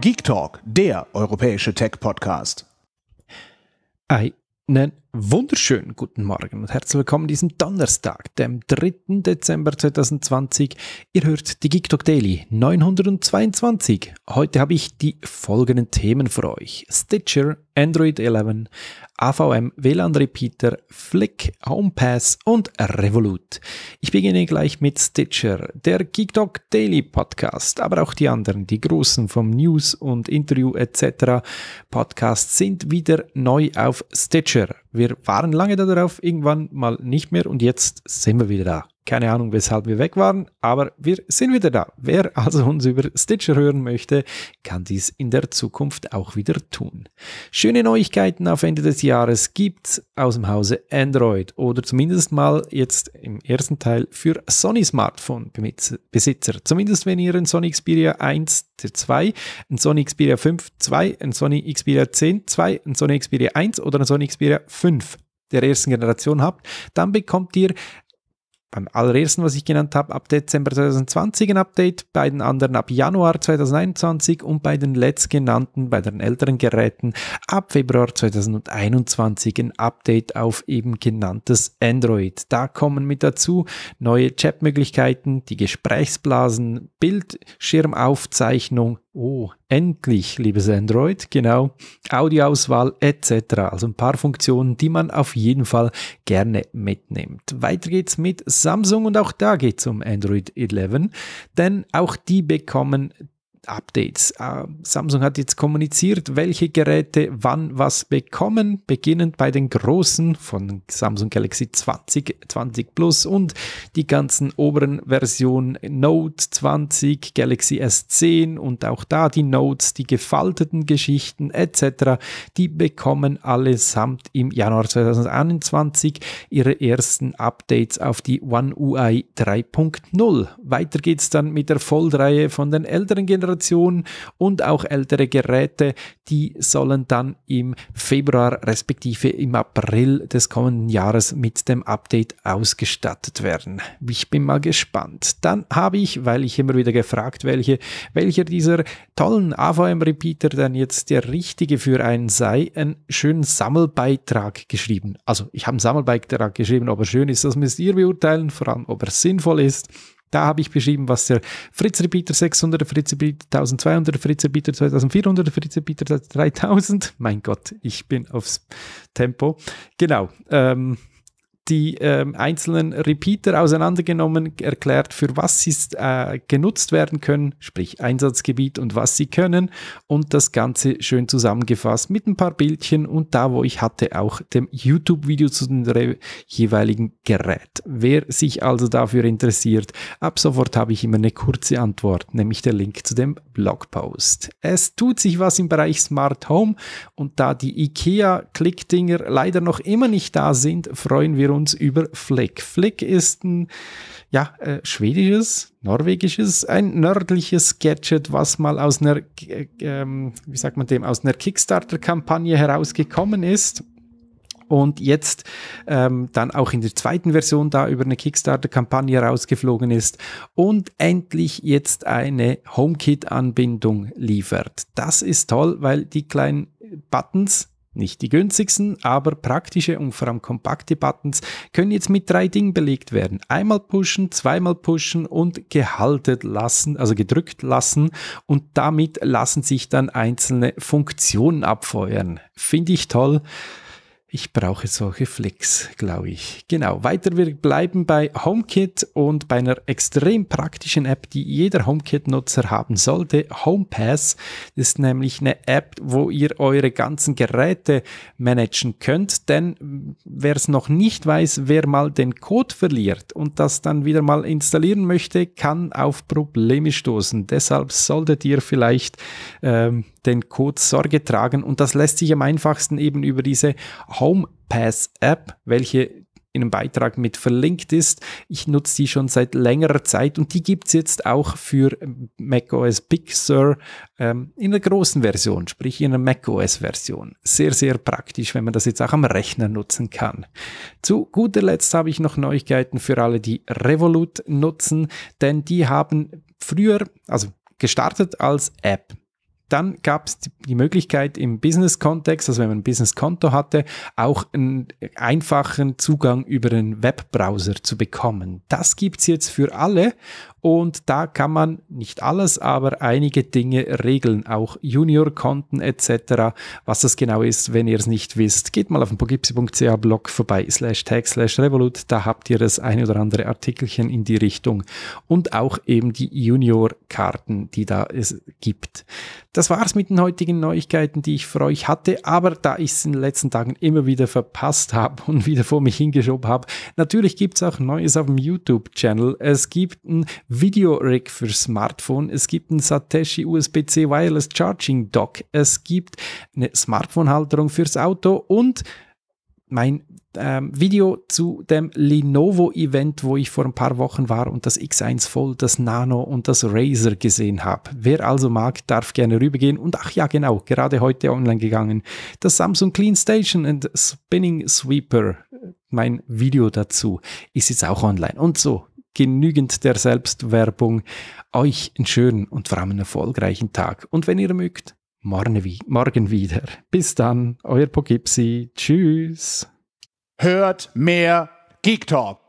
Geek Talk, der europäische Tech-Podcast. Einen wunderschönen guten Morgen und herzlich willkommen diesen Donnerstag, dem 3. Dezember 2020. Ihr hört die GeekTalk Daily 922. Heute habe ich die folgenden Themen für euch. Stitcher, Android 11, AVM, WLAN Repeater, Flick, HomePass und Revolut. Ich beginne gleich mit Stitcher, der GeekTalk Daily Podcast, aber auch die anderen, die großen vom News und Interview etc. Podcast sind wieder neu auf Stitcher. Wir waren lange darauf, irgendwann mal nicht mehr und jetzt sind wir wieder da. Keine Ahnung, weshalb wir weg waren, aber wir sind wieder da. Wer also uns über Stitcher hören möchte, kann dies in der Zukunft auch wieder tun. Schöne Neuigkeiten auf Ende des Jahres gibt's aus dem Hause Android oder zumindest mal jetzt im ersten Teil für Sony Smartphone Besitzer. Zumindest wenn ihr ein Sony Xperia 1 2, ein Sony Xperia 5 2, ein Sony Xperia 10 2, ein Sony Xperia 1 oder ein Sony Xperia 5 der ersten Generation habt, dann bekommt ihr beim allerersten, was ich genannt habe, ab Dezember 2020 ein Update, bei den anderen ab Januar 2021 und bei den letztgenannten, bei den älteren Geräten ab Februar 2021 ein Update auf eben genanntes Android. Da kommen mit dazu neue Chatmöglichkeiten, die Gesprächsblasen, Bildschirmaufzeichnung, oh, Endlich, liebes Android, genau, Audioauswahl etc. Also ein paar Funktionen, die man auf jeden Fall gerne mitnimmt. Weiter geht's mit Samsung und auch da geht's um Android 11, denn auch die bekommen Updates. Äh, Samsung hat jetzt kommuniziert, welche Geräte wann was bekommen, beginnend bei den großen von Samsung Galaxy 20, 20 Plus und die ganzen oberen Versionen Note 20, Galaxy S10 und auch da die Notes, die gefalteten Geschichten etc. Die bekommen allesamt im Januar 2021 ihre ersten Updates auf die One UI 3.0. Weiter geht's dann mit der Vollreihe von den älteren Generationen Generationen und auch ältere Geräte, die sollen dann im Februar respektive im April des kommenden Jahres mit dem Update ausgestattet werden. Ich bin mal gespannt. Dann habe ich, weil ich immer wieder gefragt welche, welcher dieser tollen AVM-Repeater dann jetzt der richtige für einen sei, einen schönen Sammelbeitrag geschrieben. Also ich habe einen Sammelbeitrag geschrieben, ob er schön ist, das müsst ihr beurteilen, vor allem ob er sinnvoll ist. Da habe ich beschrieben, was der fritz Fritzrebieter 600, fritz Fritzrebieter 1200, fritz Fritzrebieter 2400, fritz Fritzrebieter 3000. Mein Gott, ich bin aufs Tempo. Genau. Ähm, die äh, einzelnen Repeater auseinandergenommen, erklärt, für was sie äh, genutzt werden können, sprich Einsatzgebiet und was sie können und das Ganze schön zusammengefasst mit ein paar Bildchen und da, wo ich hatte, auch dem YouTube-Video zu dem jeweiligen Gerät. Wer sich also dafür interessiert, ab sofort habe ich immer eine kurze Antwort, nämlich der Link zu dem Blogpost. Es tut sich was im Bereich Smart Home und da die IKEA-Klickdinger leider noch immer nicht da sind, freuen wir uns uns über Flick. Flick ist ein ja, äh, schwedisches, norwegisches, ein nördliches Gadget, was mal aus einer, äh, ähm, wie sagt man dem, aus einer Kickstarter-Kampagne herausgekommen ist und jetzt ähm, dann auch in der zweiten Version da über eine Kickstarter-Kampagne rausgeflogen ist und endlich jetzt eine HomeKit-Anbindung liefert. Das ist toll, weil die kleinen Buttons nicht die günstigsten, aber praktische und vor allem kompakte Buttons können jetzt mit drei Dingen belegt werden. Einmal pushen, zweimal pushen und gehalten lassen, also gedrückt lassen und damit lassen sich dann einzelne Funktionen abfeuern. Finde ich toll. Ich brauche solche Flicks, glaube ich. Genau. Weiter, wir bleiben bei HomeKit und bei einer extrem praktischen App, die jeder HomeKit-Nutzer haben sollte. HomePass ist nämlich eine App, wo ihr eure ganzen Geräte managen könnt. Denn wer es noch nicht weiß, wer mal den Code verliert und das dann wieder mal installieren möchte, kann auf Probleme stoßen. Deshalb solltet ihr vielleicht ähm, den Code Sorge tragen. Und das lässt sich am einfachsten eben über diese HomePass HomePass-App, welche in einem Beitrag mit verlinkt ist. Ich nutze die schon seit längerer Zeit und die gibt es jetzt auch für macOS Big Sur ähm, in der großen Version, sprich in der macOS-Version. Sehr, sehr praktisch, wenn man das jetzt auch am Rechner nutzen kann. Zu guter Letzt habe ich noch Neuigkeiten für alle, die Revolut nutzen, denn die haben früher, also gestartet als App. Dann gab es die Möglichkeit im Business-Kontext, also wenn man ein Business-Konto hatte, auch einen einfachen Zugang über einen Webbrowser zu bekommen. Das gibt es jetzt für alle und da kann man nicht alles, aber einige Dinge regeln, auch Junior-Konten etc. Was das genau ist, wenn ihr es nicht wisst, geht mal auf den pogipsi.ch Blog vorbei, slash tag, slash revolut, da habt ihr das ein oder andere Artikelchen in die Richtung und auch eben die Junior-Karten, die da es gibt. Das war's mit den heutigen Neuigkeiten, die ich für euch hatte, aber da ich es in den letzten Tagen immer wieder verpasst habe und wieder vor mich hingeschoben habe, natürlich gibt's auch Neues auf dem YouTube-Channel. Es gibt ein Video-Rig für Smartphone, es gibt ein Satoshi USB-C Wireless Charging Dock, es gibt eine Smartphone-Halterung fürs Auto und mein ähm, Video zu dem Lenovo-Event, wo ich vor ein paar Wochen war und das X1 Fold, das Nano und das Razer gesehen habe. Wer also mag, darf gerne rübergehen. Und ach ja, genau, gerade heute online gegangen, das Samsung Clean Station and Spinning Sweeper, mein Video dazu, ist jetzt auch online. Und so, genügend der Selbstwerbung. Euch einen schönen und vor allem einen erfolgreichen Tag. Und wenn ihr mögt, morgen wieder. Bis dann, euer Pogipsi. Tschüss. Hört mehr Geek Talk.